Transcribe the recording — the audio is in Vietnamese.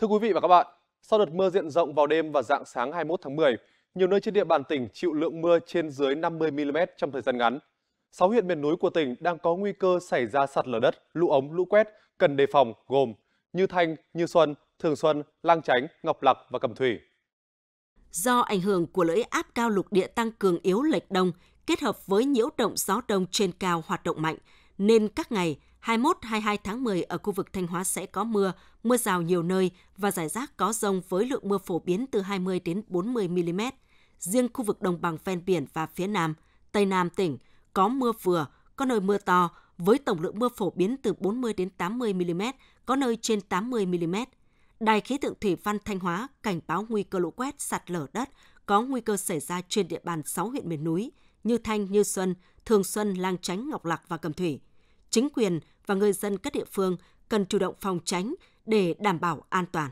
Thưa quý vị và các bạn, sau đợt mưa diện rộng vào đêm và dạng sáng 21 tháng 10, nhiều nơi trên địa bàn tỉnh chịu lượng mưa trên dưới 50 mm trong thời gian ngắn. 6 huyện miền núi của tỉnh đang có nguy cơ xảy ra sạt lở đất, lũ ống, lũ quét cần đề phòng gồm Như Thanh, Như Xuân, Thường Xuân, Lang Chánh, Ngọc Lặc và Cẩm Thủy. Do ảnh hưởng của lưỡi áp cao lục địa tăng cường yếu lệch đông kết hợp với nhiễu động gió đông trên cao hoạt động mạnh nên các ngày 21-22 tháng 10 ở khu vực Thanh Hóa sẽ có mưa, mưa rào nhiều nơi và rải rác có rông với lượng mưa phổ biến từ 20 đến 40 mm. Riêng khu vực đồng bằng ven biển và phía Nam, Tây Nam tỉnh có mưa vừa, có nơi mưa to với tổng lượng mưa phổ biến từ 40 đến 80 mm, có nơi trên 80 mm. Đài khí tượng thủy văn Thanh Hóa cảnh báo nguy cơ lũ quét, sạt lở đất có nguy cơ xảy ra trên địa bàn 6 huyện miền núi như Thanh, Như Xuân, Thường Xuân, Lang Chánh, Ngọc Lặc và Cầm Thủy. Chính quyền và người dân các địa phương cần chủ động phòng tránh để đảm bảo an toàn.